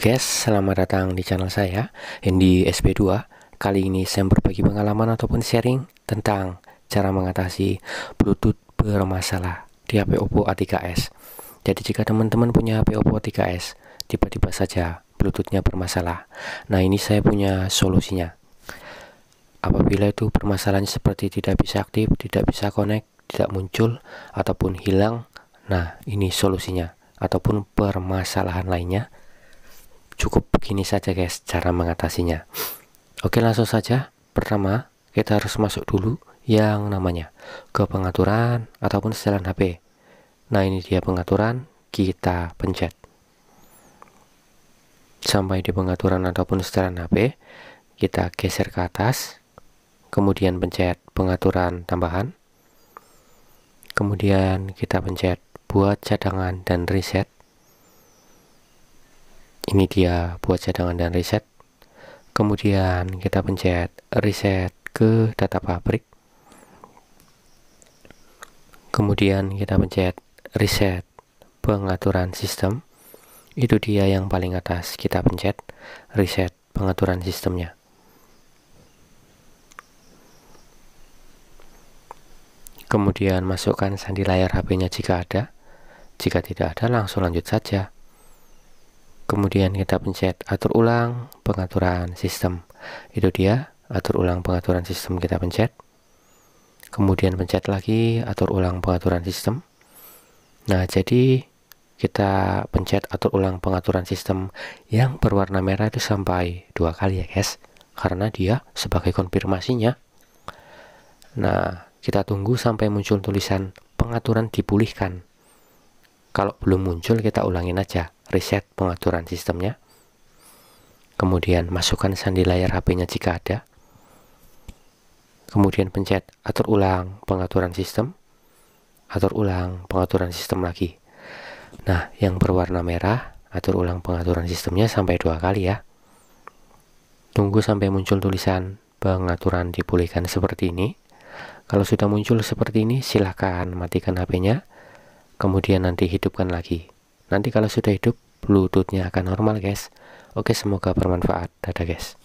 Guys, selamat datang di channel saya, Hendy SP2. Kali ini saya berbagi pengalaman ataupun sharing tentang cara mengatasi Bluetooth bermasalah di HP Oppo A3s. Jadi jika teman-teman punya HP Oppo A3s, tiba-tiba saja Bluetoothnya bermasalah. Nah ini saya punya solusinya. Apabila itu permasalahan seperti tidak bisa aktif, tidak bisa connect, tidak muncul, ataupun hilang, nah ini solusinya. Ataupun permasalahan lainnya, cukup begini saja guys cara mengatasinya oke langsung saja pertama kita harus masuk dulu yang namanya ke pengaturan ataupun setelan HP nah ini dia pengaturan kita pencet sampai di pengaturan ataupun setelan HP kita geser ke atas kemudian pencet pengaturan tambahan kemudian kita pencet buat cadangan dan reset ini dia buat cadangan dan reset kemudian kita pencet reset ke data pabrik kemudian kita pencet reset pengaturan sistem itu dia yang paling atas kita pencet reset pengaturan sistemnya kemudian masukkan sandi layar HP-nya jika ada jika tidak ada langsung lanjut saja kemudian kita pencet atur ulang pengaturan sistem itu dia atur ulang pengaturan sistem kita pencet kemudian pencet lagi atur ulang pengaturan sistem nah jadi kita pencet atur ulang pengaturan sistem yang berwarna merah itu sampai dua kali ya guys karena dia sebagai konfirmasinya nah kita tunggu sampai muncul tulisan pengaturan dipulihkan kalau belum muncul, kita ulangin aja. Reset pengaturan sistemnya. Kemudian masukkan sandi layar HP-nya jika ada. Kemudian pencet atur ulang pengaturan sistem. Atur ulang pengaturan sistem lagi. Nah, yang berwarna merah, atur ulang pengaturan sistemnya sampai dua kali ya. Tunggu sampai muncul tulisan pengaturan dipulihkan seperti ini. Kalau sudah muncul seperti ini, silahkan matikan HP-nya kemudian nanti hidupkan lagi nanti kalau sudah hidup bluetoothnya akan normal guys oke semoga bermanfaat dadah guys